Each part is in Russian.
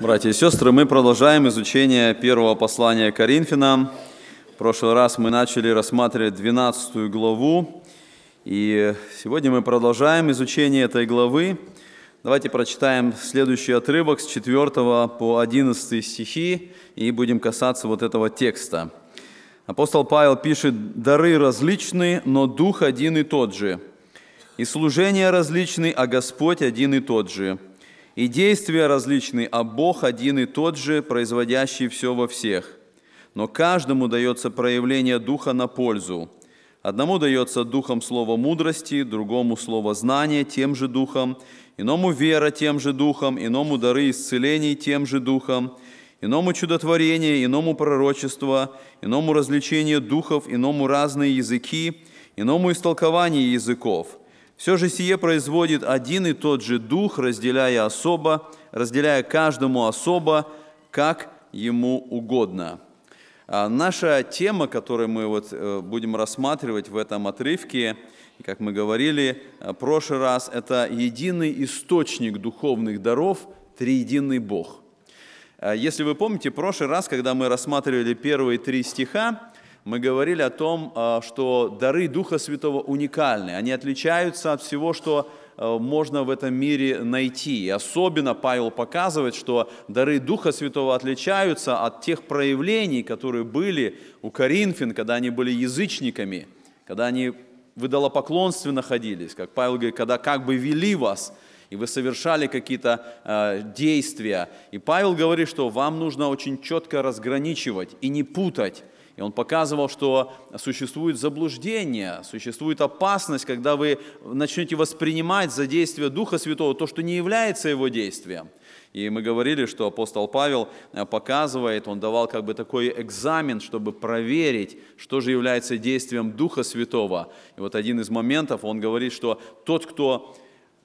Братья и сестры, мы продолжаем изучение первого послания Коринфянам. В прошлый раз мы начали рассматривать 12 главу, и сегодня мы продолжаем изучение этой главы. Давайте прочитаем следующий отрывок с 4 по 11 стихи и будем касаться вот этого текста. Апостол Павел пишет, «Дары различны, но Дух один и тот же, и служения различны, а Господь один и тот же» и действия различны, а Бог один и тот же, производящий все во всех. Но каждому дается проявление Духа на пользу. Одному дается Духом слово мудрости, другому слово знания тем же Духом, иному вера тем же Духом, иному дары исцелений тем же Духом, иному чудотворение, иному пророчество, иному развлечение духов, иному разные языки, иному истолкование языков. Все же сие производит один и тот же Дух, разделяя особо, разделяя каждому особо, как ему угодно. А наша тема, которую мы вот э, будем рассматривать в этом отрывке, как мы говорили э, в прошлый раз, это единый источник духовных даров, триединый Бог. А если вы помните, в прошлый раз, когда мы рассматривали первые три стиха, мы говорили о том, а, что дары Духа Святого уникальны, они отличаются от всего, что а, можно в этом мире найти. И особенно Павел показывает, что дары Духа Святого отличаются от тех проявлений, которые были у Коринфян, когда они были язычниками, когда они в идолопоклонстве находились, как Павел говорит, когда как бы вели вас, и вы совершали какие-то э, действия. И Павел говорит, что вам нужно очень четко разграничивать и не путать и он показывал, что существует заблуждение, существует опасность, когда вы начнете воспринимать за действие Духа Святого то, что не является его действием. И мы говорили, что апостол Павел э, показывает, он давал как бы такой экзамен, чтобы проверить, что же является действием Духа Святого. И вот один из моментов, он говорит, что тот, кто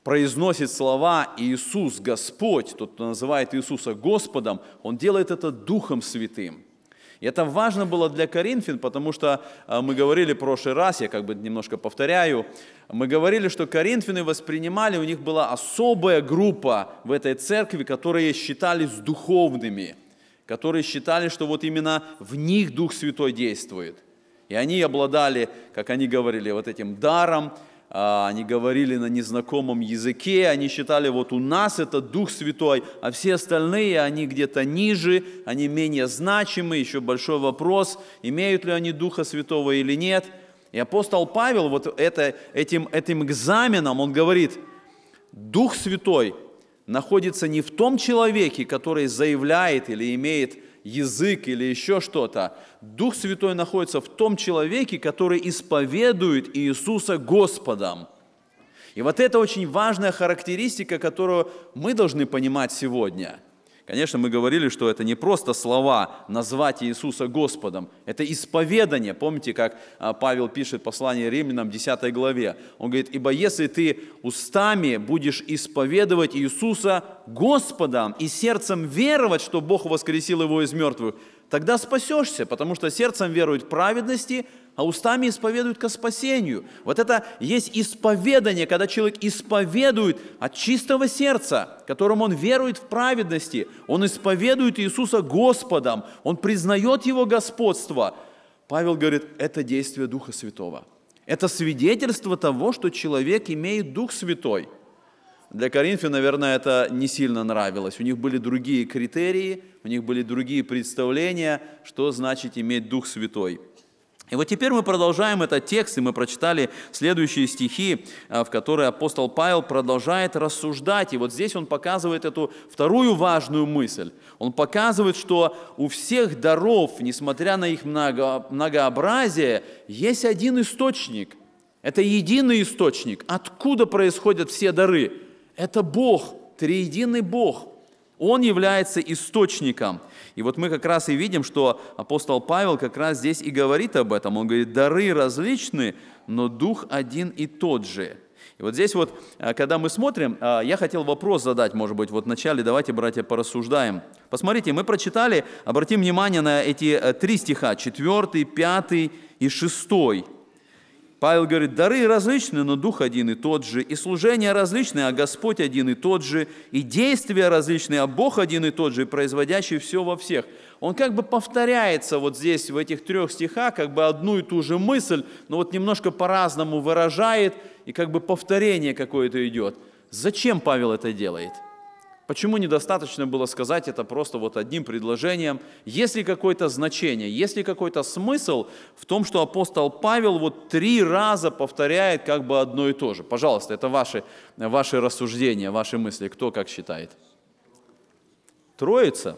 произносит слова «Иисус Господь», тот, кто называет Иисуса Господом, он делает это Духом Святым. И это важно было для Коринфян, потому что а, мы говорили в прошлый раз, я как бы немножко повторяю, мы говорили, что коринфяны воспринимали, у них была особая группа в этой церкви, которые считались духовными, которые считали, что вот именно в них Дух Святой действует. И они обладали, как они говорили, вот этим даром, а, они говорили на незнакомом языке, они считали, вот у нас это Дух Святой, а все остальные, они где-то ниже, они менее значимы, еще большой вопрос, имеют ли они Духа Святого или нет. И апостол Павел вот это, этим, этим экзаменом, он говорит, Дух Святой находится не в том человеке, который заявляет или имеет язык или еще что-то, Дух Святой находится в том человеке, который исповедует Иисуса Господом. И вот это очень важная характеристика, которую мы должны понимать сегодня – Конечно, мы говорили, что это не просто слова назвать Иисуса Господом, это исповедание. Помните, как а, Павел пишет послание римлянам 10 главе? Он говорит, «Ибо если ты устами будешь исповедовать Иисуса Господом и сердцем веровать, что Бог воскресил его из мертвых, тогда спасешься, потому что сердцем верует праведности, а устами исповедуют ко спасению. Вот это есть исповедание, когда человек исповедует от чистого сердца, которым он верует в праведности, он исповедует Иисуса Господом, он признает Его господство. Павел говорит, это действие Духа Святого. Это свидетельство того, что человек имеет Дух Святой. Для Коринфе, наверное, это не сильно нравилось. У них были другие критерии, у них были другие представления, что значит иметь Дух Святой – и вот теперь мы продолжаем этот текст, и мы прочитали следующие стихи, а, в которые апостол Павел продолжает рассуждать. И вот здесь он показывает эту вторую важную мысль. Он показывает, что у всех даров, несмотря на их много, многообразие, есть один источник. Это единый источник. Откуда происходят все дары? Это Бог, триединый Бог – он является источником. И вот мы как раз и видим, что апостол Павел как раз здесь и говорит об этом. Он говорит, дары различны, но дух один и тот же. И вот здесь вот, а, когда мы смотрим, а, я хотел вопрос задать, может быть, вот вначале давайте, братья, порассуждаем. Посмотрите, мы прочитали, обратим внимание на эти э, три стиха, четвертый, пятый и шестой. Павел говорит, дары различны, но Дух один и тот же, и служение различное, а Господь один и тот же, и действия различные, а Бог один и тот же, производящий все во всех. Он как бы повторяется вот здесь, в этих трех стихах, как бы одну и ту же мысль, но вот немножко по-разному выражает, и как бы повторение какое-то идет. Зачем Павел это делает? Почему недостаточно было сказать это просто вот одним предложением? Есть ли какое-то значение, есть ли какой-то смысл в том, что апостол Павел вот три раза повторяет как бы одно и то же? Пожалуйста, это ваши, ваши рассуждения, ваши мысли. Кто как считает? Троица.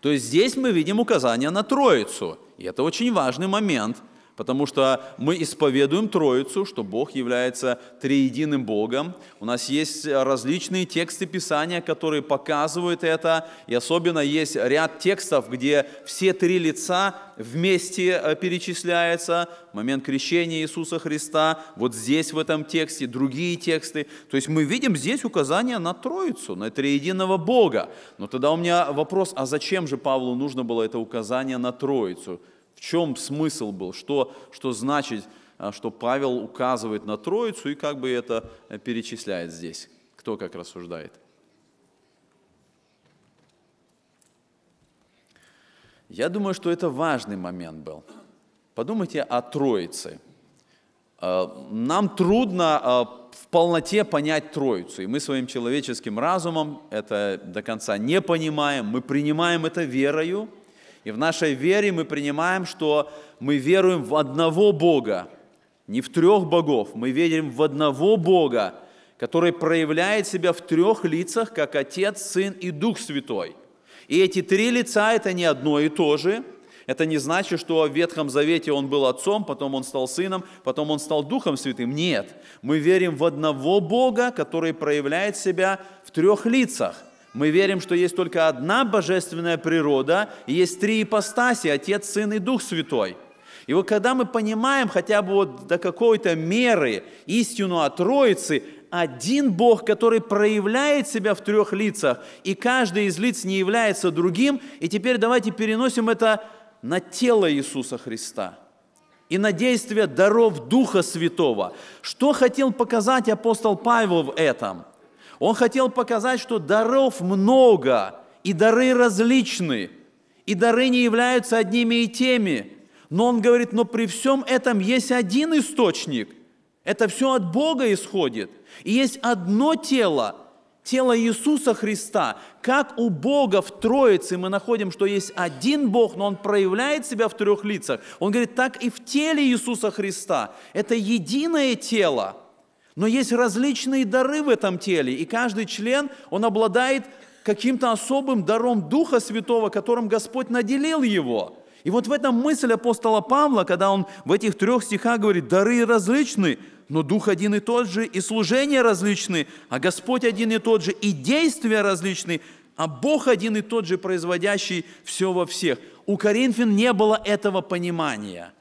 То есть здесь мы видим указание на Троицу. И это очень важный момент – Потому что мы исповедуем Троицу, что Бог является триединым Богом. У нас есть различные тексты Писания, которые показывают это. И особенно есть ряд текстов, где все три лица вместе э, перечисляются. Момент крещения Иисуса Христа, вот здесь в этом тексте, другие тексты. То есть мы видим здесь указание на Троицу, на триединого Бога. Но тогда у меня вопрос, а зачем же Павлу нужно было это указание на Троицу? В чем смысл был? Что, что значит, а, что Павел указывает на Троицу и как бы это э, перечисляет здесь? Кто как рассуждает? Я думаю, что это важный момент был. Подумайте о Троице. Э, нам трудно э, в полноте понять Троицу, и мы своим человеческим разумом это до конца не понимаем, мы принимаем это верою – и в нашей вере мы принимаем, что мы веруем в одного Бога, не в трех богов, мы верим в одного Бога, который проявляет себя в трех лицах, как Отец, Сын и Дух Святой. И эти три лица – это не одно и то же. Это не значит, что в Ветхом Завете он был отцом, потом он стал сыном, потом он стал Духом Святым. Нет, мы верим в одного Бога, который проявляет себя в трех лицах. Мы верим, что есть только одна божественная природа, и есть три ипостаси – Отец, Сын и Дух Святой. И вот когда мы понимаем хотя бы вот до какой-то меры истину о Троице, один Бог, который проявляет себя в трех лицах, и каждый из лиц не является другим, и теперь давайте переносим это на тело Иисуса Христа – и на действие даров Духа Святого. Что хотел показать апостол Павел в этом? Он хотел показать, что даров много, и дары различны, и дары не являются одними и теми. Но он говорит, но при всем этом есть один источник. Это все от Бога исходит. И есть одно тело, тело Иисуса Христа. Как у Бога в Троице мы находим, что есть один Бог, но Он проявляет себя в трех лицах. Он говорит, так и в теле Иисуса Христа. Это единое тело – но есть различные дары в этом теле, и каждый член, он обладает каким-то особым даром Духа Святого, которым Господь наделил его. И вот в этом мысль апостола Павла, когда он в этих трех стихах говорит, дары различны, но Дух один и тот же, и служения различны, а Господь один и тот же, и действия различны, а Бог один и тот же, производящий все во всех. У Коринфян не было этого понимания.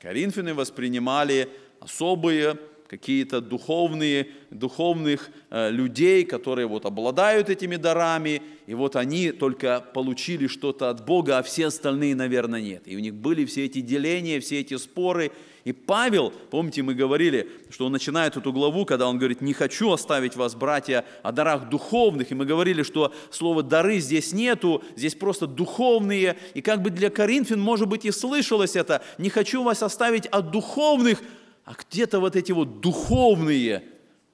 Коринфяны воспринимали особые какие-то духовные, духовных э, людей, которые вот обладают этими дарами, и вот они только получили что-то от Бога, а все остальные, наверное, нет. И у них были все эти деления, все эти споры. И Павел, помните, мы говорили, что он начинает эту главу, когда он говорит, не хочу оставить вас, братья, о дарах духовных. И мы говорили, что слова «дары» здесь нету, здесь просто духовные. И как бы для Коринфян, может быть, и слышалось это, не хочу вас оставить от духовных, а где-то вот эти вот духовные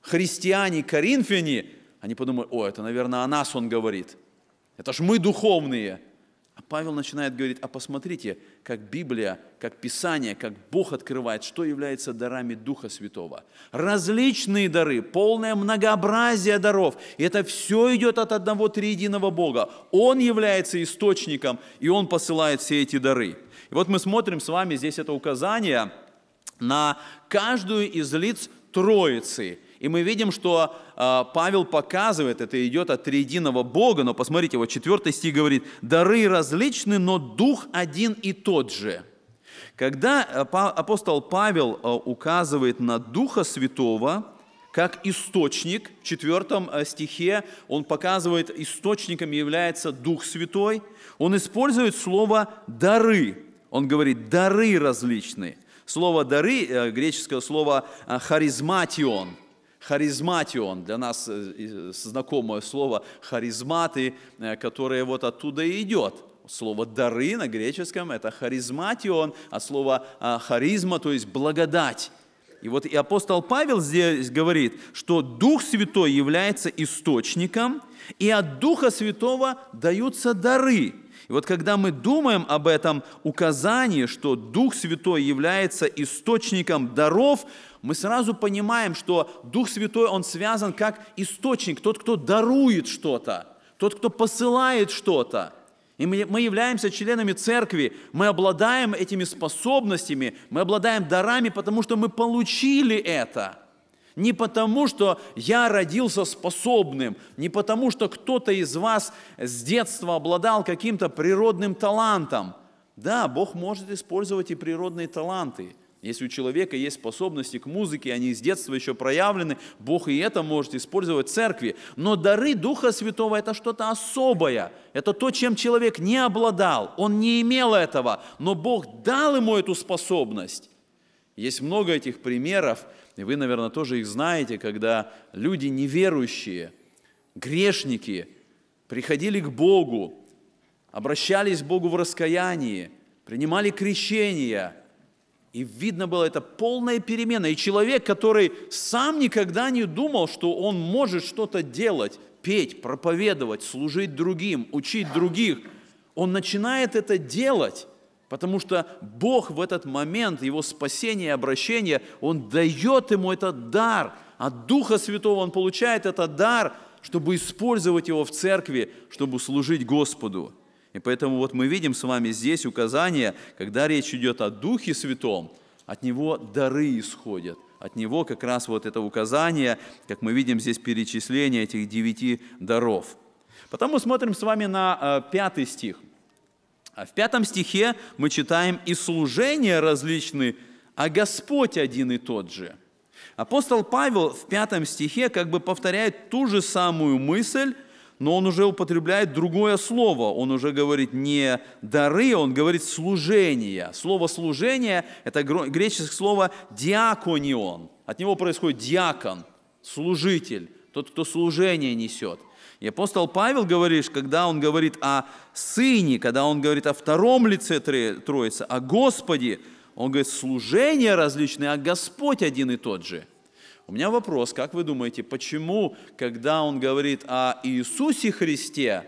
христиане, коринфяне, они подумают, о, это, наверное, о нас он говорит. Это ж мы духовные. А Павел начинает говорить, а посмотрите, как Библия, как Писание, как Бог открывает, что является дарами Духа Святого. Различные дары, полное многообразие даров. И это все идет от одного триединого Бога. Он является источником, и Он посылает все эти дары. И вот мы смотрим с вами здесь это указание – на каждую из лиц Троицы. И мы видим, что а, Павел показывает, это идет от триединого Бога, но посмотрите, вот 4 стих говорит, «Дары различны, но Дух один и тот же». Когда а, апостол Павел а, указывает на Духа Святого, как источник. В четвертом стихе он показывает, источником является Дух Святой. Он использует слово «дары». Он говорит «дары различные». Слово «дары», э, греческое слово э, «харизматион», харизматион, для нас э, знакомое слово харизматы, которое вот оттуда и идет. Слово «дары» на греческом – это харизматион, а слово «харизма», то есть «благодать». И вот и апостол Павел здесь говорит, что Дух Святой является источником, и от Духа Святого даются дары – и вот когда мы думаем об этом указании, что Дух Святой является источником даров, мы сразу понимаем, что Дух Святой, он связан как источник, тот, кто дарует что-то, тот, кто посылает что-то. И мы, мы являемся членами церкви, мы обладаем этими способностями, мы обладаем дарами, потому что мы получили это – не потому, что я родился способным, не потому, что кто-то из вас с детства обладал каким-то природным талантом. Да, Бог может использовать и природные таланты. Если у человека есть способности к музыке, они с детства еще проявлены, Бог и это может использовать в церкви. Но дары Духа Святого – это что-то особое. Это то, чем человек не обладал, он не имел этого, но Бог дал ему эту способность. Есть много этих примеров, и вы, наверное, тоже их знаете, когда люди неверующие, грешники, приходили к Богу, обращались к Богу в раскаянии, принимали крещение. И видно было, это полная перемена. И человек, который сам никогда не думал, что он может что-то делать, петь, проповедовать, служить другим, учить других, он начинает это делать. Потому что Бог в этот момент, его спасение и обращение, Он дает ему этот дар. От Духа Святого он получает этот дар, чтобы использовать его в церкви, чтобы служить Господу. И поэтому вот мы видим с вами здесь указание, когда речь идет о Духе Святом, от Него дары исходят. От Него как раз вот это указание, как мы видим здесь перечисление этих девяти даров. Потом мы смотрим с вами на э, пятый стих. А в пятом стихе мы читаем «И служения различны, а Господь один и тот же». Апостол Павел в пятом стихе как бы повторяет ту же самую мысль, но он уже употребляет другое слово. Он уже говорит не дары, он говорит служение. Слово «служение» – это греческое слово «диаконион». От него происходит диакон, служитель, тот, кто служение несет. И апостол Павел, говоришь, когда он говорит о Сыне, когда он говорит о втором лице Троицы, о Господе, он говорит, служения различные, а Господь один и тот же. У меня вопрос, как вы думаете, почему, когда он говорит о Иисусе Христе,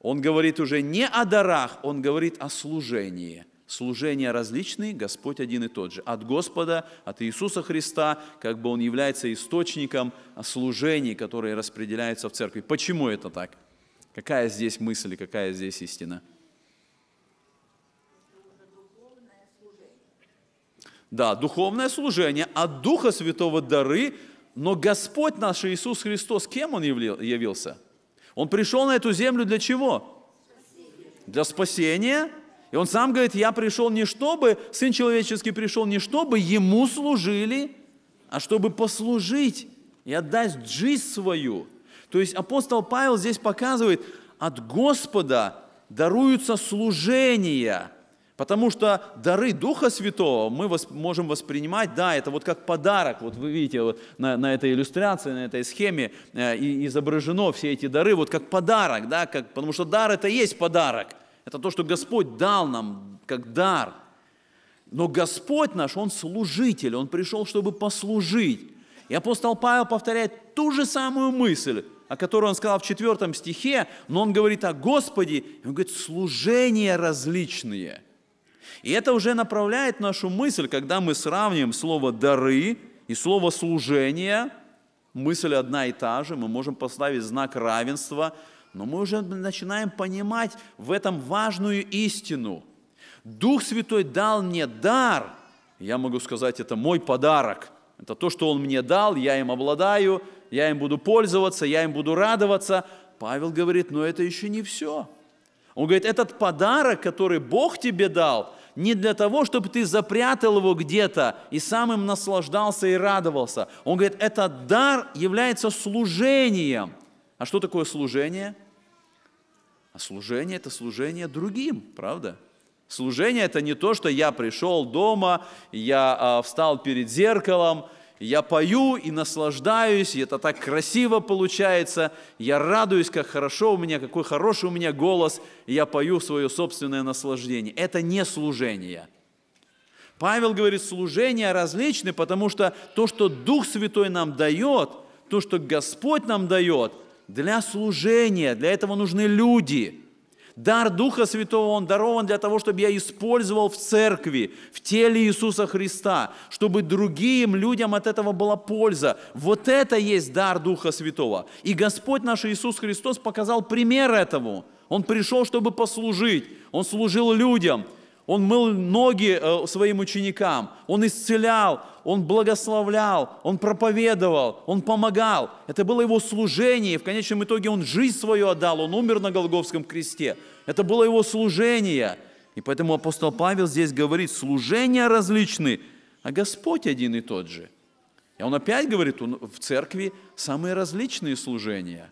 он говорит уже не о дарах, он говорит о служении – Служения различные, Господь один и тот же. От Господа, от Иисуса Христа, как бы Он является источником служений, которые распределяются в церкви. Почему это так? Какая здесь мысль и какая здесь истина? Да, духовное служение, от Духа Святого дары, но Господь наш Иисус Христос, кем Он явился? Он пришел на эту землю для чего? Для спасения и он сам говорит, я пришел не чтобы, Сын Человеческий пришел не чтобы ему служили, а чтобы послужить и отдать жизнь свою. То есть апостол Павел здесь показывает, от Господа даруются служения, потому что дары Духа Святого мы можем воспринимать, да, это вот как подарок, вот вы видите вот на, на этой иллюстрации, на этой схеме э, изображено все эти дары, вот как подарок, да, как, потому что дар это есть подарок – это то, что Господь дал нам как дар. Но Господь наш, Он служитель, Он пришел, чтобы послужить. И апостол Павел повторяет ту же самую мысль, о которой он сказал в четвертом стихе, но он говорит о Господе, и он говорит, служения различные. И это уже направляет нашу мысль, когда мы сравним слово «дары» и слово «служение», мысль одна и та же, мы можем поставить знак равенства – но мы уже начинаем понимать в этом важную истину. Дух Святой дал мне дар. Я могу сказать, это мой подарок. Это то, что Он мне дал, я им обладаю, я им буду пользоваться, я им буду радоваться. Павел говорит, но это еще не все. Он говорит, этот подарок, который Бог тебе дал, не для того, чтобы ты запрятал его где-то и сам им наслаждался и радовался. Он говорит, этот дар является служением. А что такое служение? А служение – это служение другим, правда? Служение – это не то, что я пришел дома, я а, встал перед зеркалом, я пою и наслаждаюсь, и это так красиво получается, я радуюсь, как хорошо у меня, какой хороший у меня голос, и я пою свое собственное наслаждение. Это не служение. Павел говорит, служения различны, потому что то, что Дух Святой нам дает, то, что Господь нам дает – для служения, для этого нужны люди. Дар Духа Святого, он дарован для того, чтобы я использовал в церкви, в теле Иисуса Христа, чтобы другим людям от этого была польза. Вот это есть дар Духа Святого. И Господь наш Иисус Христос показал пример этому. Он пришел, чтобы послужить. Он служил людям. Он мыл ноги э, своим ученикам, он исцелял, он благословлял, он проповедовал, он помогал. Это было его служение, в конечном итоге он жизнь свою отдал, он умер на Голговском кресте. Это было его служение. И поэтому апостол Павел здесь говорит, служения различны, а Господь один и тот же. И он опять говорит, в церкви самые различные служения.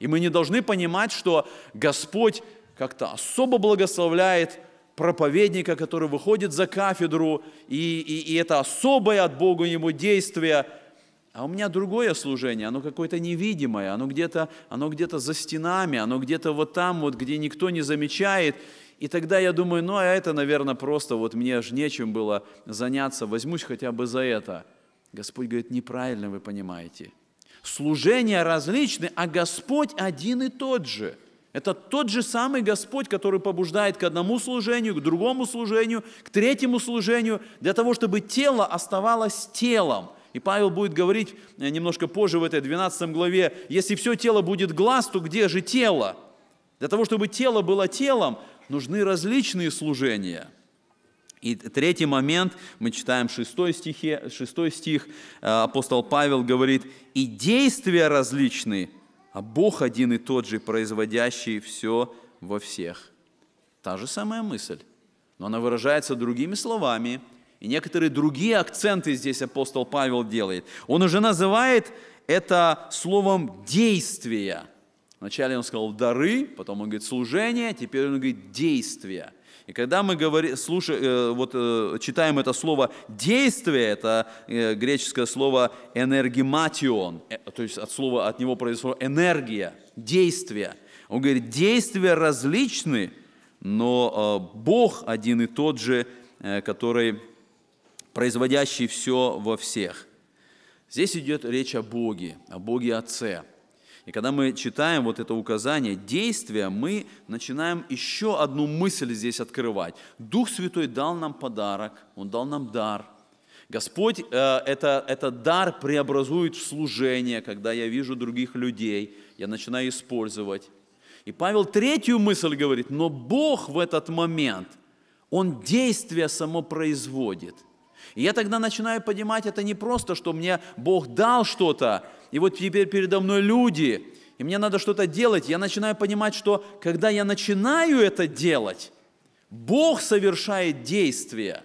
И мы не должны понимать, что Господь как-то особо благословляет проповедника, который выходит за кафедру, и, и, и это особое от Бога ему действие. А у меня другое служение, оно какое-то невидимое, оно где-то оно где то за стенами, оно где-то вот там, вот, где никто не замечает. И тогда я думаю, ну а это, наверное, просто вот мне аж нечем было заняться, возьмусь хотя бы за это. Господь говорит, неправильно вы понимаете. Служения различны, а Господь один и тот же – это тот же самый Господь, который побуждает к одному служению, к другому служению, к третьему служению, для того, чтобы тело оставалось телом. И Павел будет говорить э, немножко позже в этой 12 главе, если все тело будет глаз, то где же тело? Для того, чтобы тело было телом, нужны различные служения – и третий момент, мы читаем 6 стих, 6 э, стих, апостол Павел говорит, и действия различные, а Бог один и тот же, производящий все во всех. Та же самая мысль, но она выражается другими словами, и некоторые другие акценты здесь апостол Павел делает. Он уже называет это словом «действия». Вначале он сказал «дары», потом он говорит «служение», теперь он говорит «действия». И когда мы говори, слушаем, э, вот, э, читаем это слово «действие», это э, греческое слово «энергематион», то есть от слова от него произошло «энергия», «действие». Он говорит, действия различны, но Бог один и тот же, который производящий все во всех. Здесь идет речь о Боге, о Боге Отце – и когда мы читаем вот это указание действия, мы начинаем еще одну мысль здесь открывать. Дух Святой дал нам подарок, Он дал нам дар. Господь э, это, этот дар преобразует в служение, когда я вижу других людей, я начинаю использовать. И Павел третью мысль говорит, но Бог в этот момент, Он действие само производит – и я тогда начинаю понимать, это не просто, что мне Бог дал что-то, и вот теперь передо мной люди, и мне надо что-то делать. Я начинаю понимать, что когда я начинаю это делать, Бог совершает действие.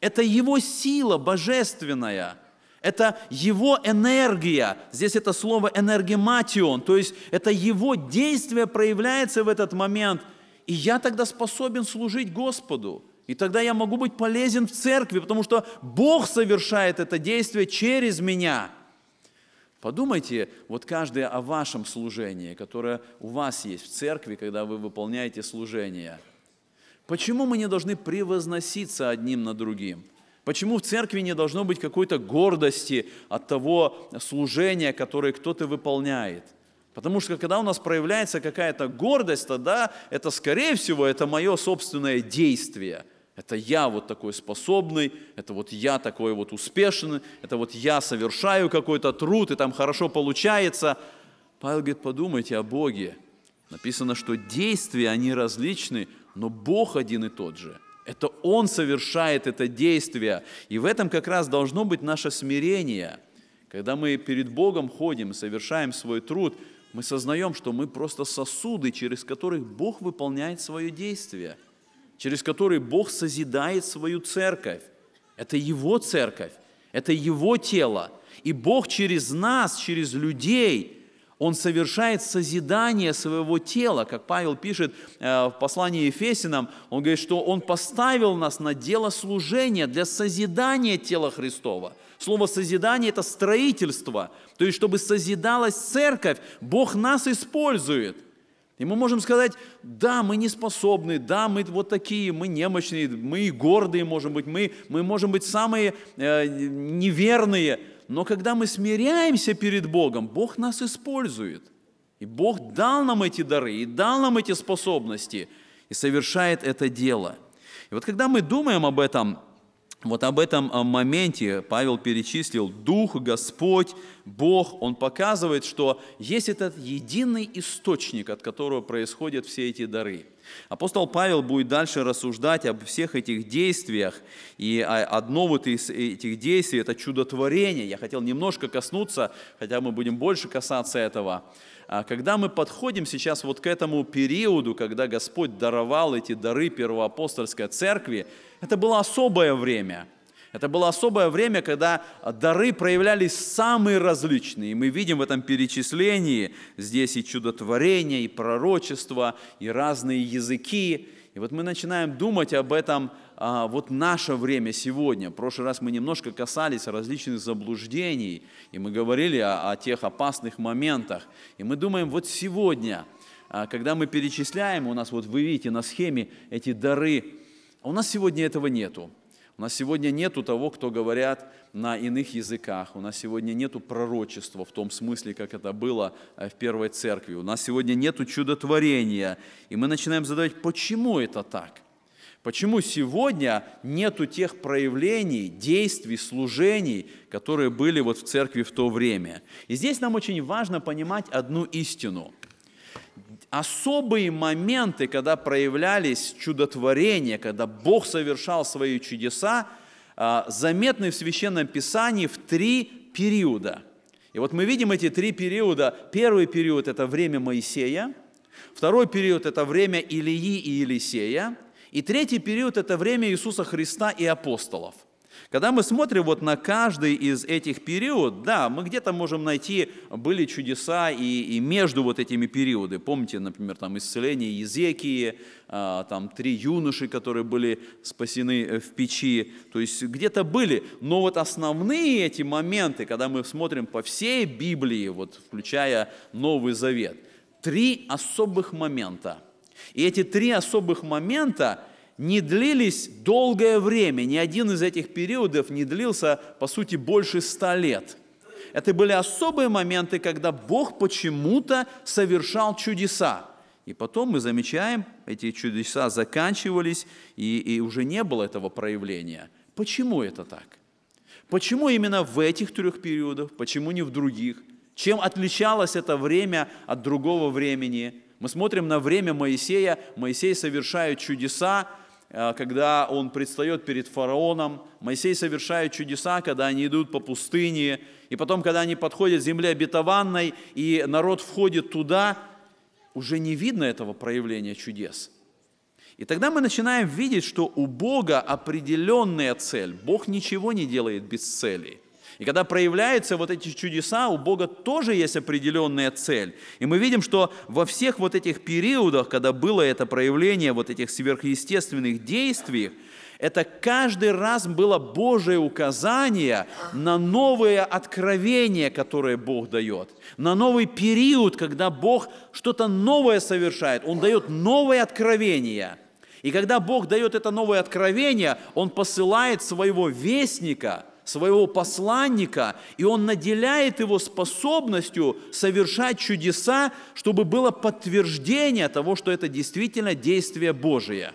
Это Его сила божественная – это его энергия. Здесь это слово энергематион, то есть это его действие проявляется в этот момент. И я тогда способен служить Господу. И тогда я могу быть полезен в церкви, потому что Бог совершает это действие через меня. Подумайте вот каждый о вашем служении, которое у вас есть в церкви, когда вы выполняете служение. Почему мы не должны превозноситься одним над другим? Почему в церкви не должно быть какой-то гордости от того служения, которое кто-то выполняет? Потому что когда у нас проявляется какая-то гордость, тогда это, скорее всего, это мое собственное действие. Это я вот такой способный, это вот я такой вот успешный, это вот я совершаю какой-то труд, и там хорошо получается. Павел говорит, подумайте о Боге. Написано, что действия, они различны, но Бог один и тот же. Это Он совершает это действие. И в этом как раз должно быть наше смирение. Когда мы перед Богом ходим, совершаем свой труд, мы сознаем, что мы просто сосуды, через которых Бог выполняет свое действие – через который Бог созидает свою церковь. Это Его церковь, это Его тело. И Бог через нас, через людей – он совершает созидание своего тела, как Павел пишет э, в послании Ефесинам, он говорит, что он поставил нас на дело служения для созидания тела Христова. Слово «созидание» – это строительство, то есть чтобы созидалась церковь, Бог нас использует – и мы можем сказать, да, мы не способны, да, мы вот такие, мы немощные, мы и гордые можем быть, мы, мы можем быть самые э, неверные. Но когда мы смиряемся перед Богом, Бог нас использует. И Бог дал нам эти дары, и дал нам эти способности, и совершает это дело. И вот когда мы думаем об этом, вот об этом э, моменте Павел перечислил «Дух, Господь, Бог». Он показывает, что есть этот единый источник, от которого происходят все эти дары. Апостол Павел будет дальше рассуждать об всех этих действиях, и одно вот из этих действий – это чудотворение. Я хотел немножко коснуться, хотя мы будем больше касаться этого – а когда мы подходим сейчас вот к этому периоду, когда Господь даровал эти дары первоапостольской церкви, это было особое время – это было особое время, когда дары проявлялись самые различные. И мы видим в этом перечислении здесь и чудотворение, и пророчество, и разные языки. И вот мы начинаем думать об этом, а, вот наше время сегодня. В прошлый раз мы немножко касались различных заблуждений, и мы говорили о, о тех опасных моментах. И мы думаем, вот сегодня, а, когда мы перечисляем, у нас вот вы видите на схеме эти дары, а у нас сегодня этого нету. У нас сегодня нету того, кто говорят на иных языках. У нас сегодня нету пророчества в том смысле, как это было э, в первой церкви. У нас сегодня нету чудотворения. И мы начинаем задавать, почему это так – Почему сегодня нету тех проявлений, действий, служений, которые были вот в церкви в то время? И здесь нам очень важно понимать одну истину. Особые моменты, когда проявлялись чудотворения, когда Бог совершал свои чудеса, а, заметны в Священном Писании в три периода. И вот мы видим эти три периода. Первый период – это время Моисея, второй период – это время Илии и Елисея – и третий период – это время Иисуса Христа и апостолов. Когда мы смотрим вот на каждый из этих периодов, да, мы где-то можем найти, были чудеса и, и между вот этими периоды. Помните, например, там исцеление Езекии, а, там три юноши, которые были спасены э, в печи, то есть где-то были. Но вот основные эти моменты, когда мы смотрим по всей Библии, вот включая Новый Завет, три особых момента – и эти три особых момента не длились долгое время, ни один из этих периодов не длился, по сути, больше ста лет. Это были особые моменты, когда Бог почему-то совершал чудеса. И потом мы замечаем, эти чудеса заканчивались, и, и уже не было этого проявления. Почему это так? Почему именно в этих трех периодах, почему не в других? Чем отличалось это время от другого времени? Мы смотрим на время Моисея. Моисей совершает чудеса, э, когда он предстает перед фараоном. Моисей совершает чудеса, когда они идут по пустыне. И потом, когда они подходят к земле обетованной, и народ входит туда, уже не видно этого проявления чудес. И тогда мы начинаем видеть, что у Бога определенная цель. Бог ничего не делает без цели – и когда проявляются вот эти чудеса, у Бога тоже есть определенная цель. И мы видим, что во всех вот этих периодах, когда было это проявление вот этих сверхъестественных действий, это каждый раз было Божие указание на новые откровения, которые Бог дает, на новый период, когда Бог что-то новое совершает, Он дает новые откровения. И когда Бог дает это новое откровение, Он посылает своего вестника – своего посланника, и он наделяет его способностью совершать чудеса, чтобы было подтверждение того, что это действительно действие Божие.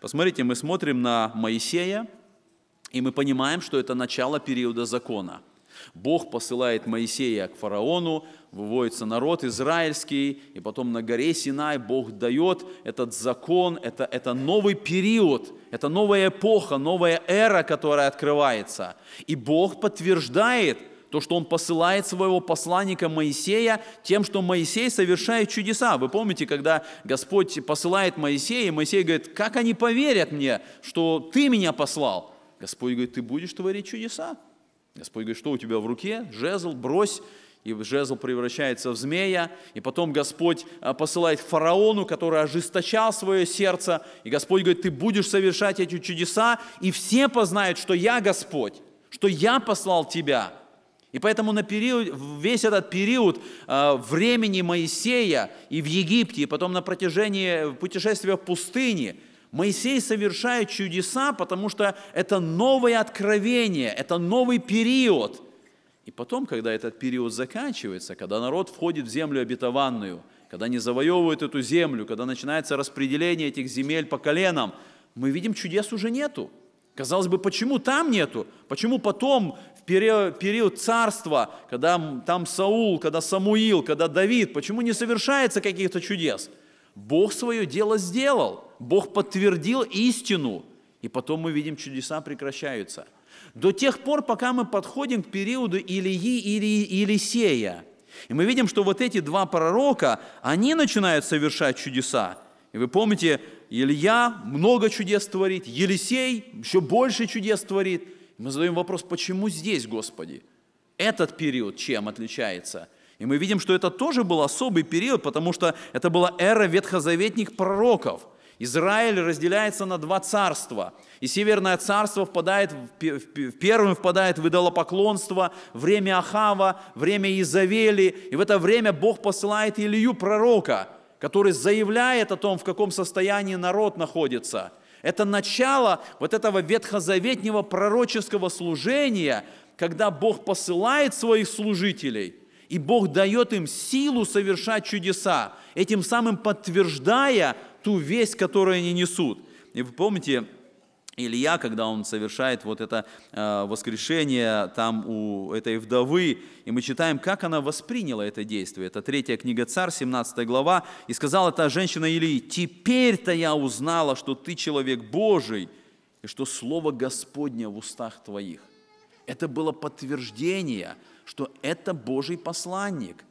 Посмотрите, мы смотрим на Моисея, и мы понимаем, что это начало периода закона. Бог посылает Моисея к фараону, выводится народ израильский, и потом на горе Синай Бог дает этот закон, это, это новый период, это новая эпоха, новая эра, которая открывается. И Бог подтверждает то, что Он посылает своего посланника Моисея тем, что Моисей совершает чудеса. Вы помните, когда Господь посылает Моисея, и Моисей говорит, как они поверят мне, что Ты меня послал? Господь говорит, ты будешь творить чудеса. Господь говорит, что у тебя в руке? Жезл, брось и жезл превращается в змея, и потом Господь а, посылает фараону, который ожесточал свое сердце, и Господь говорит, ты будешь совершать эти чудеса, и все познают, что я Господь, что я послал тебя. И поэтому на период, весь этот период а, времени Моисея и в Египте, и потом на протяжении путешествия в пустыне, Моисей совершает чудеса, потому что это новое откровение, это новый период – и потом, когда этот период заканчивается, когда народ входит в землю обетованную, когда они завоевывают эту землю, когда начинается распределение этих земель по коленам, мы видим, чудес уже нету. Казалось бы, почему там нету? Почему потом, в период, царства, когда там Саул, когда Самуил, когда Давид, почему не совершается каких-то чудес? Бог свое дело сделал, Бог подтвердил истину, и потом мы видим, чудеса прекращаются – до тех пор, пока мы подходим к периоду Илии или Елисея. И мы видим, что вот эти два пророка, они начинают совершать чудеса. И вы помните, Илья много чудес творит, Елисей еще больше чудес творит. мы задаем вопрос, почему здесь, Господи? Этот период чем отличается? И мы видим, что это тоже был особый период, потому что это была эра ветхозаветных пророков – Израиль разделяется на два царства. И Северное царство впадает, в первым впадает в идолопоклонство, время Ахава, время Изавели. И в это время Бог посылает Илью, пророка, который заявляет о том, в каком состоянии народ находится. Это начало вот этого ветхозаветнего пророческого служения, когда Бог посылает своих служителей – и Бог дает им силу совершать чудеса, этим самым подтверждая ту весть, которую они несут. И вы помните, Илья, когда он совершает вот это э, воскрешение там у этой вдовы, и мы читаем, как она восприняла это действие. Это третья книга Царь, 17 глава, и сказала эта женщина Илии, «Теперь-то я узнала, что ты человек Божий, и что Слово Господне в устах твоих». Это было подтверждение, что это Божий посланник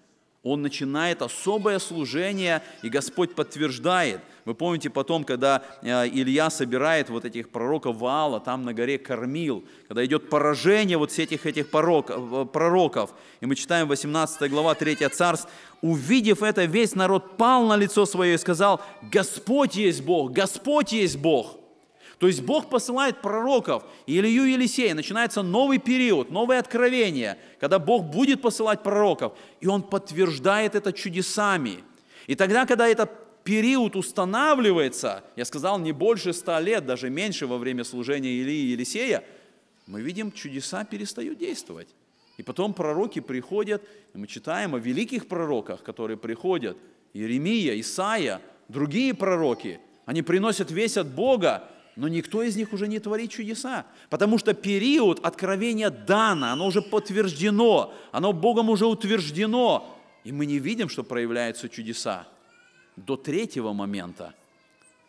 он начинает особое служение, и Господь подтверждает. Вы помните потом, когда э, Илья собирает вот этих пророков Ваала, там на горе кормил, когда идет поражение вот всех этих, этих э, пророков. И мы читаем 18 глава 3 Царств. «Увидев это, весь народ пал на лицо свое и сказал, Господь есть Бог, Господь есть Бог». То есть Бог посылает пророков, Илью и Елисея, начинается новый период, новое откровение, когда Бог будет посылать пророков, и Он подтверждает это чудесами. И тогда, когда этот период устанавливается, я сказал, не больше ста лет, даже меньше во время служения Илии и Елисея, мы видим, чудеса перестают действовать. И потом пророки приходят, и мы читаем о великих пророках, которые приходят, Иеремия, Исаия, другие пророки, они приносят весть от Бога, но никто из них уже не творит чудеса, потому что период откровения дано, оно уже подтверждено, оно Богом уже утверждено, и мы не видим, что проявляются чудеса до третьего момента,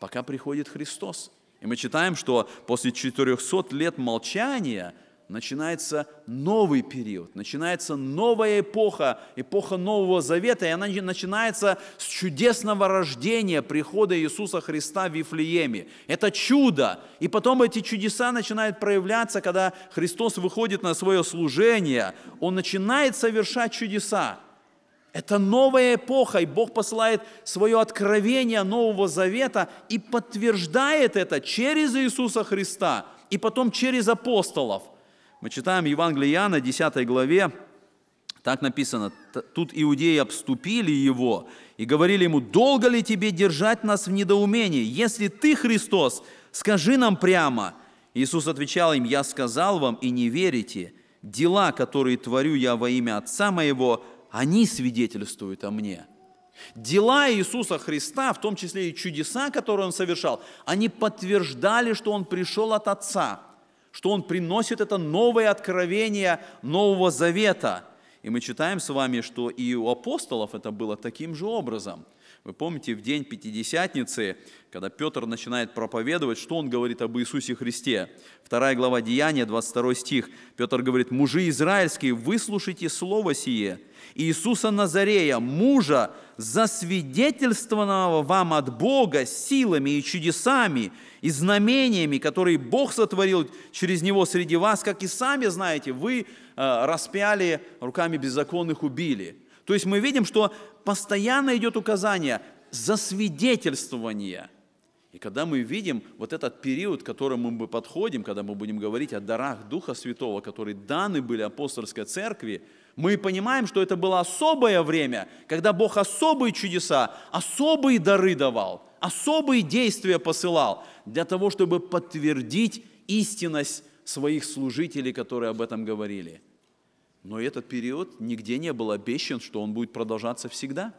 пока приходит Христос. И мы читаем, что после 400 лет молчания – начинается новый период, начинается новая эпоха, эпоха Нового Завета, и она начинается с чудесного рождения, прихода Иисуса Христа в Вифлееме. Это чудо. И потом эти чудеса начинают проявляться, когда Христос выходит на свое служение, Он начинает совершать чудеса. Это новая эпоха, и Бог посылает свое откровение Нового Завета и подтверждает это через Иисуса Христа и потом через апостолов – мы читаем Евангелие Иоанна, 10 главе, так написано, тут иудеи обступили его и говорили ему, долго ли тебе держать нас в недоумении? Если ты Христос, скажи нам прямо. Иисус отвечал им, я сказал вам и не верите. Дела, которые творю я во имя Отца моего, они свидетельствуют о мне. Дела Иисуса Христа, в том числе и чудеса, которые Он совершал, они подтверждали, что Он пришел от Отца – что Он приносит это новое откровение Нового Завета. И мы читаем с вами, что и у апостолов это было таким же образом – вы помните, в день Пятидесятницы, когда Петр начинает проповедовать, что он говорит об Иисусе Христе? Вторая глава Деяния, 22 стих. Петр говорит, «Мужи израильские, выслушайте слово сие, Иисуса Назарея, мужа, засвидетельствованного вам от Бога силами и чудесами и знамениями, которые Бог сотворил через него среди вас, как и сами знаете, вы э, распяли, руками беззаконных убили». То есть мы видим, что постоянно идет указание засвидетельствования. И когда мы видим вот этот период, к которому мы подходим, когда мы будем говорить о дарах Духа Святого, которые даны были апостольской церкви, мы понимаем, что это было особое время, когда Бог особые чудеса, особые дары давал, особые действия посылал для того, чтобы подтвердить истинность своих служителей, которые об этом говорили – но этот период нигде не был обещан, что он будет продолжаться всегда,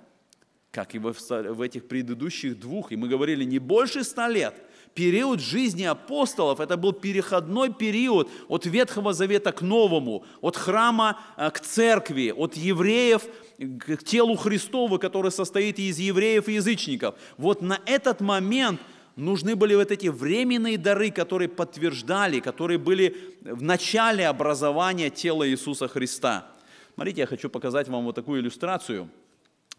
как и в этих предыдущих двух. И мы говорили, не больше ста лет. Период жизни апостолов – это был переходной период от Ветхого Завета к Новому, от храма э, к церкви, от евреев к телу Христову, который состоит из евреев и язычников. Вот на этот момент – нужны были вот эти временные дары, которые подтверждали, которые были в начале образования тела Иисуса Христа. Смотрите, я хочу показать вам вот такую иллюстрацию.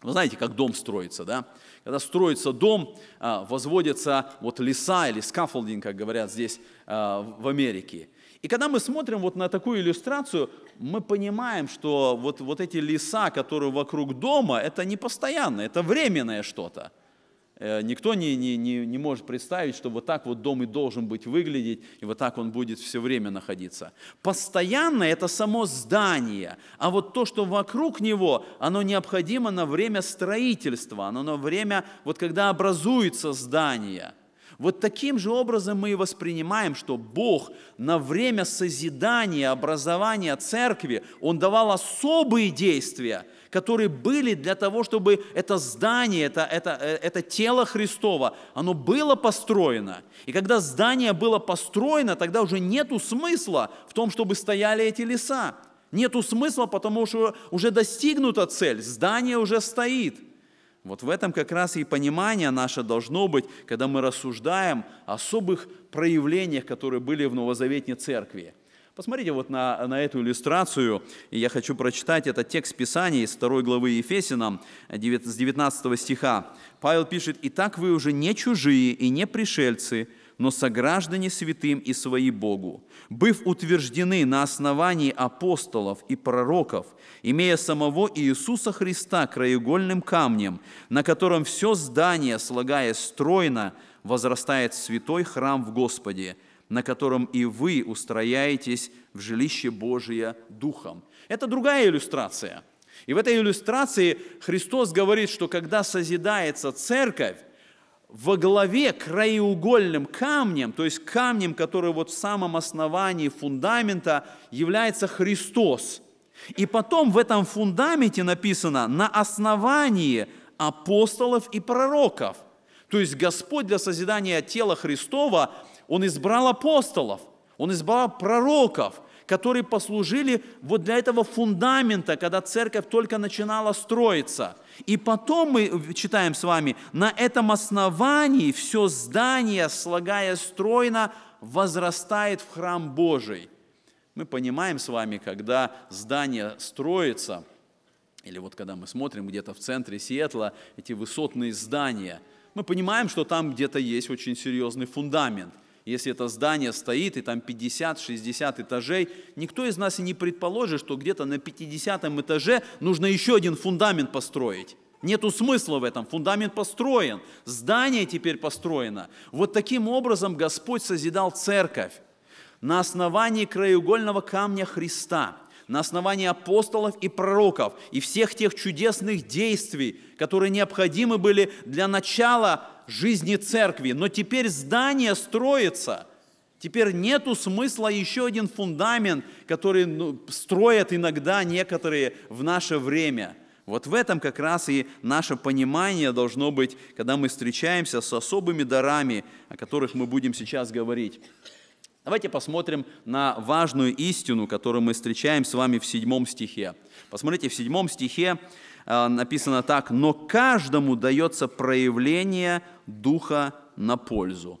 Вы знаете, как дом строится, да? Когда строится дом, а, возводится вот леса или скафолдинг, как говорят здесь а, в Америке. И когда мы смотрим вот на такую иллюстрацию, мы понимаем, что вот, вот эти леса, которые вокруг дома, это не постоянно, это временное что-то. Э, никто не, не, не, не может представить, что вот так вот дом и должен быть выглядеть, и вот так он будет все время находиться. Постоянно это само здание, а вот то, что вокруг него, оно необходимо на время строительства, оно на время, вот когда образуется здание. Вот таким же образом мы и воспринимаем, что Бог на время созидания, образования церкви, Он давал особые действия – которые были для того, чтобы это здание, это, это, э, это тело Христова, оно было построено. И когда здание было построено, тогда уже нету смысла в том, чтобы стояли эти леса. Нету смысла, потому что уже достигнута цель, здание уже стоит. Вот в этом как раз и понимание наше должно быть, когда мы рассуждаем о особых проявлениях, которые были в новозаветной церкви – Посмотрите вот на, на эту иллюстрацию, и я хочу прочитать этот текст Писания из 2 главы Ефесинам, с 19 стиха. Павел пишет, «Итак вы уже не чужие и не пришельцы, но сограждане святым и свои Богу, быв утверждены на основании апостолов и пророков, имея самого Иисуса Христа краеугольным камнем, на котором все здание, слагая стройно, возрастает святой храм в Господе, на котором и вы устрояетесь в жилище Божие Духом. Это другая иллюстрация. И в этой иллюстрации Христос говорит, что когда созидается церковь, во главе краеугольным камнем, то есть камнем, который вот в самом основании фундамента, является Христос. И потом в этом фундаменте написано «на основании апостолов и пророков». То есть Господь для созидания тела Христова – он избрал апостолов, он избрал пророков, которые послужили вот для этого фундамента, когда церковь только начинала строиться. И потом мы читаем с вами, на этом основании все здание, слагая стройно, возрастает в храм Божий. Мы понимаем с вами, когда здание строится, или вот когда мы смотрим где-то в центре Сиэтла эти высотные здания, мы понимаем, что там где-то есть очень серьезный фундамент. Если это здание стоит, и там 50-60 этажей, никто из нас и не предположит, что где-то на 50 этаже нужно еще один фундамент построить. Нету смысла в этом. Фундамент построен. Здание теперь построено. Вот таким образом Господь созидал церковь на основании краеугольного камня Христа на основании апостолов и пророков и всех тех чудесных действий, которые необходимы были для начала жизни церкви. Но теперь здание строится. Теперь нету смысла еще один фундамент, который ну, строят иногда некоторые в наше время. Вот в этом как раз и наше понимание должно быть, когда мы встречаемся с особыми дарами, о которых мы будем сейчас говорить. Давайте посмотрим на важную истину, которую мы встречаем с вами в седьмом стихе. Посмотрите, в седьмом стихе э, написано так, «Но каждому дается проявление Духа на пользу».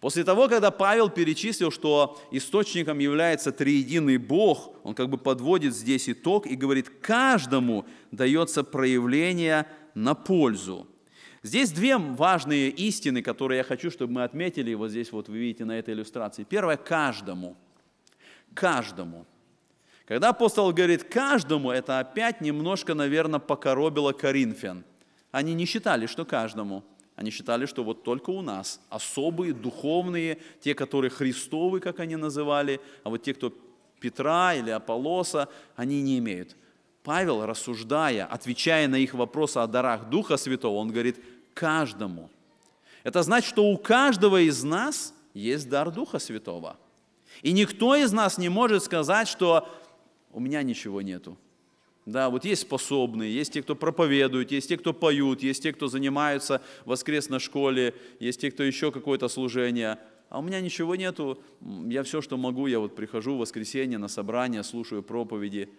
После того, когда Павел перечислил, что источником является триединый Бог, он как бы подводит здесь итог и говорит, каждому дается проявление на пользу. Здесь две важные истины, которые я хочу, чтобы мы отметили, вот здесь вот вы видите на этой иллюстрации. Первое – каждому. Каждому. Когда апостол говорит «каждому», это опять немножко, наверное, покоробило Коринфян. Они не считали, что каждому. Они считали, что вот только у нас особые, духовные, те, которые Христовы, как они называли, а вот те, кто Петра или Аполлоса, они не имеют. Павел, рассуждая, отвечая на их вопросы о дарах Духа Святого, он говорит «каждому». Это значит, что у каждого из нас есть дар Духа Святого. И никто из нас не может сказать, что у меня ничего нету. Да, вот есть способные, есть те, кто проповедует, есть те, кто поют, есть те, кто занимаются в воскресной школе, есть те, кто еще какое-то служение. А у меня ничего нету, я все, что могу, я вот прихожу в воскресенье на собрание, слушаю проповеди –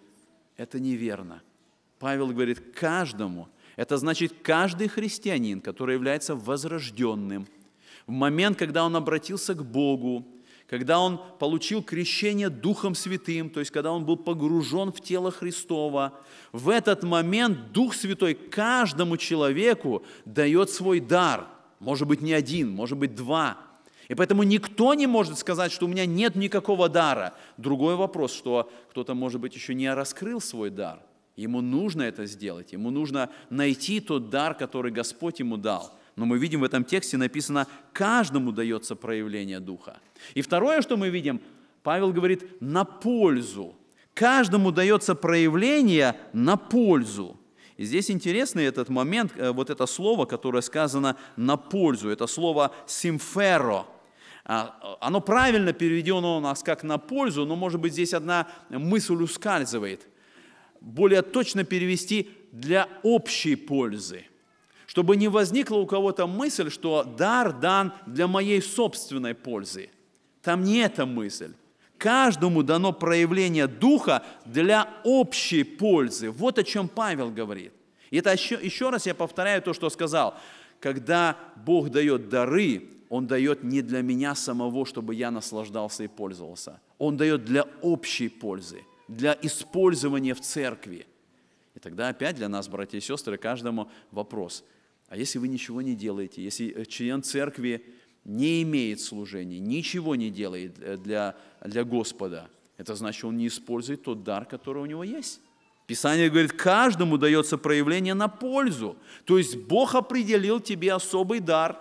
это неверно. Павел говорит, каждому. Это значит, каждый христианин, который является возрожденным, в момент, когда он обратился к Богу, когда он получил крещение Духом Святым, то есть когда он был погружен в тело Христова, в этот момент Дух Святой каждому человеку дает свой дар. Может быть, не один, может быть, два – и поэтому никто не может сказать, что у меня нет никакого дара. Другой вопрос, что кто-то, может быть, еще не раскрыл свой дар. Ему нужно это сделать, ему нужно найти тот дар, который Господь ему дал. Но мы видим в этом тексте написано, каждому дается проявление Духа. И второе, что мы видим, Павел говорит, на пользу. Каждому дается проявление на пользу. И здесь интересный этот момент, э, вот это слово, которое сказано на пользу, это слово «симферо», а, а, оно правильно переведено у нас как на пользу, но, может быть, здесь одна мысль ускальзывает. Более точно перевести для общей пользы. Чтобы не возникла у кого-то мысль, что дар дан для моей собственной пользы. Там не эта мысль каждому дано проявление Духа для общей пользы. Вот о чем Павел говорит. И это еще, еще раз я повторяю то, что сказал. Когда Бог дает дары, Он дает не для меня самого, чтобы я наслаждался и пользовался. Он дает для общей пользы, для использования в церкви. И тогда опять для нас, братья и сестры, каждому вопрос. А если вы ничего не делаете, если э, член церкви не имеет служения, ничего не делает э, для, для Господа, это значит, он не использует тот дар, который у него есть. Писание говорит, каждому дается проявление на пользу. То есть Бог определил тебе особый дар,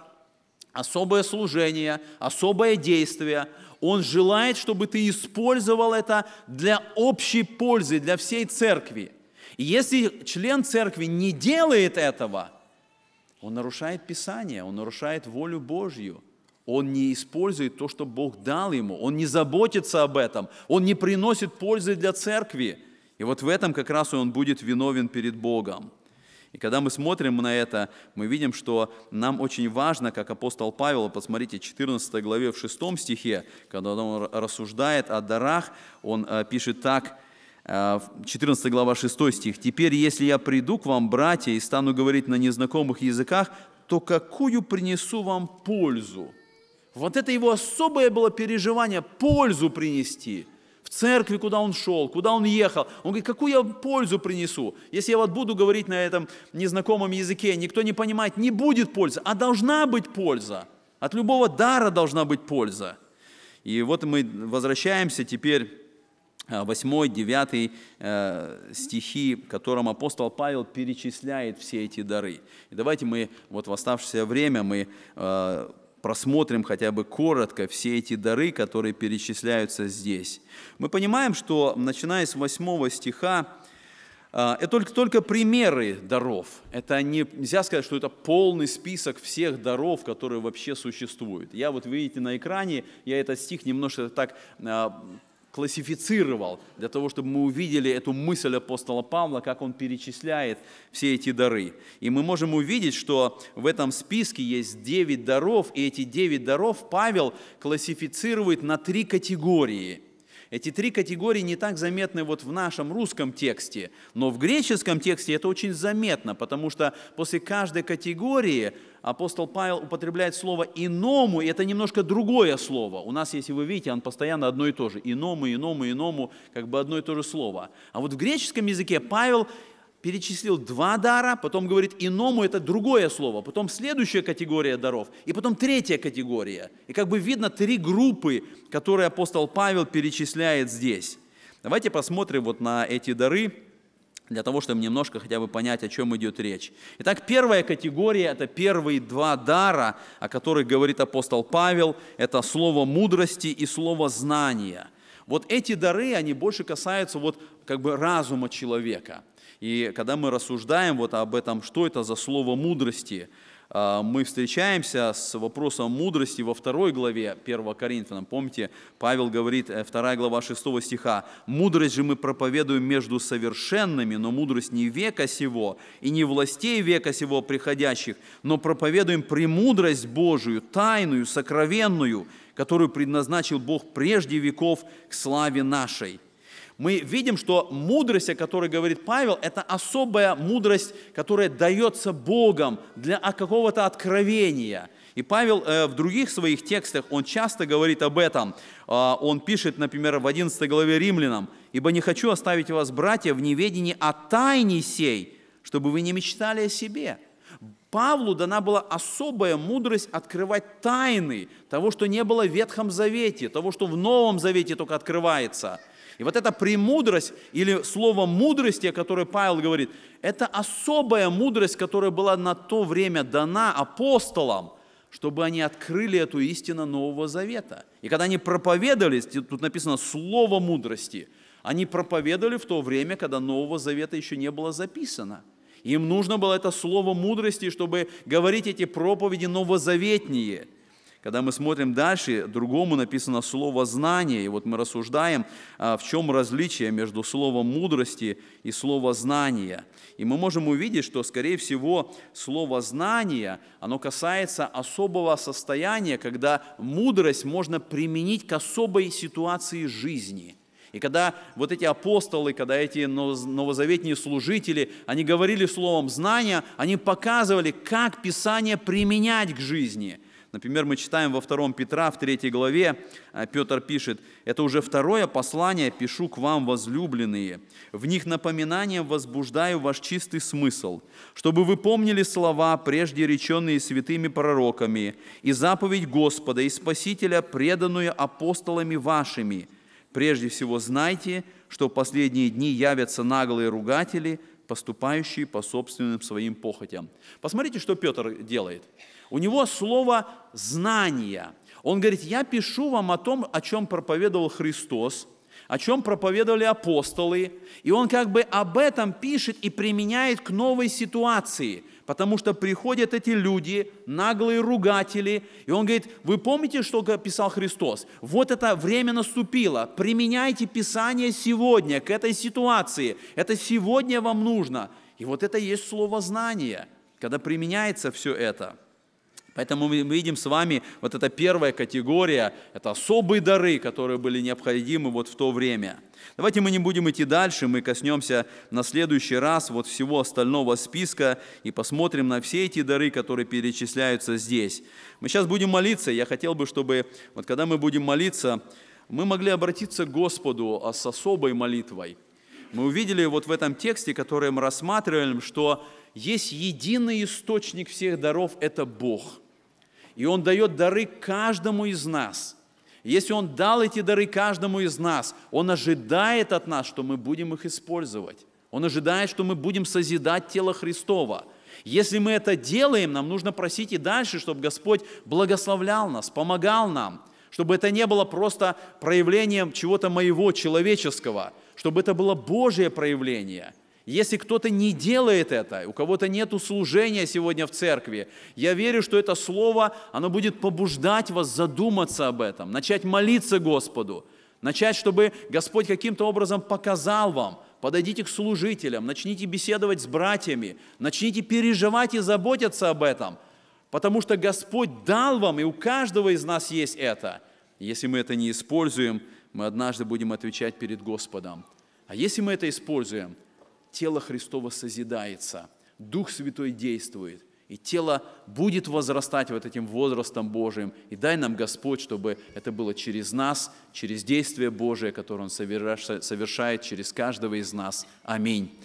особое служение, особое действие. Он желает, чтобы ты использовал это для общей пользы, для всей церкви. И если член церкви не делает этого, он нарушает Писание, он нарушает волю Божью – он не использует то, что Бог дал ему. Он не заботится об этом. Он не приносит пользы для церкви. И вот в этом как раз он будет виновен перед Богом. И когда мы смотрим на это, мы видим, что нам очень важно, как апостол Павел, посмотрите, 14 главе в 6 стихе, когда он рассуждает о дарах, он э, пишет так, 14 э, глава 6 стих. «Теперь, если я приду к вам, братья, и стану говорить на незнакомых языках, то какую принесу вам пользу?» Вот это его особое было переживание пользу принести в церкви, куда он шел, куда он ехал. Он говорит, какую я пользу принесу? Если я вот буду говорить на этом незнакомом языке, никто не понимает, не будет пользы, а должна быть польза. От любого дара должна быть польза. И вот мы возвращаемся теперь 8, э, 9 э, стихи, которым апостол Павел перечисляет все эти дары. И давайте мы вот в оставшееся время мы э, просмотрим хотя бы коротко все эти дары, которые перечисляются здесь. Мы понимаем, что начиная с 8 стиха, э, это только, только примеры даров. Это не, нельзя сказать, что это полный список всех даров, которые вообще существуют. Я вот видите на экране, я этот стих немножко так э, классифицировал, для того, чтобы мы увидели эту мысль апостола Павла, как он перечисляет все эти дары. И мы можем увидеть, что в этом списке есть девять даров, и эти девять даров Павел классифицирует на три категории – эти три категории не так заметны вот в нашем русском тексте, но в греческом тексте это очень заметно, потому что после каждой категории апостол Павел употребляет слово «иному», и это немножко другое слово. У нас, если вы видите, он постоянно одно и то же. «Иному», «иному», «иному», как бы одно и то же слово. А вот в греческом языке Павел перечислил два дара, потом говорит иному это другое слово, потом следующая категория даров, и потом третья категория. И как бы видно три группы, которые апостол Павел перечисляет здесь. Давайте посмотрим вот на эти дары, для того, чтобы немножко хотя бы понять, о чем идет речь. Итак, первая категория – это первые два дара, о которых говорит апостол Павел. Это слово мудрости и слово знания. Вот эти дары, они больше касаются вот как бы разума человека – и когда мы рассуждаем вот об этом, что это за слово мудрости, а, мы встречаемся с вопросом мудрости во второй главе 1 Коринфянам. Помните, Павел говорит, 2 э, глава 6 стиха, «Мудрость же мы проповедуем между совершенными, но мудрость не века сего и не властей века сего приходящих, но проповедуем премудрость Божию, тайную, сокровенную, которую предназначил Бог прежде веков к славе нашей» мы видим, что мудрость, о которой говорит Павел, это особая мудрость, которая дается Богом для какого-то откровения. И Павел э, в других своих текстах, он часто говорит об этом. Э, он пишет, например, в 11 главе Римлянам, «Ибо не хочу оставить вас, братья, в неведении о тайне сей, чтобы вы не мечтали о себе». Павлу дана была особая мудрость открывать тайны того, что не было в Ветхом Завете, того, что в Новом Завете только открывается – и вот эта премудрость или слово мудрости, о которой Павел говорит, это особая мудрость, которая была на то время дана апостолам, чтобы они открыли эту истину Нового Завета. И когда они проповедовались, тут написано слово мудрости, они проповедовали в то время, когда Нового Завета еще не было записано. Им нужно было это слово мудрости, чтобы говорить эти проповеди новозаветние – когда мы смотрим дальше, другому написано слово «знание». И вот мы рассуждаем, а, в чем различие между словом «мудрости» и словом «знания». И мы можем увидеть, что, скорее всего, слово «знание», оно касается особого состояния, когда мудрость можно применить к особой ситуации жизни – и когда вот эти апостолы, когда эти новозаветные служители, они говорили словом знания, они показывали, как Писание применять к жизни – Например, мы читаем во 2 Петра, в 3 главе, э, Петр пишет, «Это уже второе послание пишу к вам, возлюбленные. В них напоминанием возбуждаю ваш чистый смысл, чтобы вы помнили слова, прежде реченные святыми пророками, и заповедь Господа и Спасителя, преданную апостолами вашими. Прежде всего знайте, что в последние дни явятся наглые ругатели, поступающие по собственным своим похотям». Посмотрите, что Петр делает – у него слово «знание». Он говорит, я пишу вам о том, о чем проповедовал Христос, о чем проповедовали апостолы. И он как бы об этом пишет и применяет к новой ситуации, потому что приходят эти люди, наглые ругатели, и он говорит, вы помните, что писал Христос? Вот это время наступило, применяйте Писание сегодня к этой ситуации, это сегодня вам нужно. И вот это и есть слово «знание», когда применяется все это – Поэтому мы видим с вами, вот эта первая категория, это особые дары, которые были необходимы вот в то время. Давайте мы не будем идти дальше, мы коснемся на следующий раз вот всего остального списка и посмотрим на все эти дары, которые перечисляются здесь. Мы сейчас будем молиться, я хотел бы, чтобы вот когда мы будем молиться, мы могли обратиться к Господу а, с особой молитвой. Мы увидели вот в этом тексте, который мы рассматриваем, что есть единый источник всех даров – это Бог – и Он дает дары каждому из нас. Если Он дал эти дары каждому из нас, Он ожидает от нас, что мы будем их использовать. Он ожидает, что мы будем созидать тело Христова. Если мы это делаем, нам нужно просить и дальше, чтобы Господь благословлял нас, помогал нам, чтобы это не было просто проявлением чего-то моего человеческого, чтобы это было Божье проявление – если кто-то не делает это, у кого-то нет служения сегодня в церкви, я верю, что это слово, оно будет побуждать вас задуматься об этом, начать молиться Господу, начать, чтобы Господь каким-то образом показал вам, подойдите к служителям, начните беседовать с братьями, начните переживать и заботиться об этом, потому что Господь дал вам, и у каждого из нас есть это. Если мы это не используем, мы однажды будем отвечать перед Господом. А если мы это используем – тело Христово созидается, Дух Святой действует, и тело будет возрастать вот этим возрастом Божиим. И дай нам, Господь, чтобы это было через нас, через действие Божие, которое Он совершает, через каждого из нас. Аминь.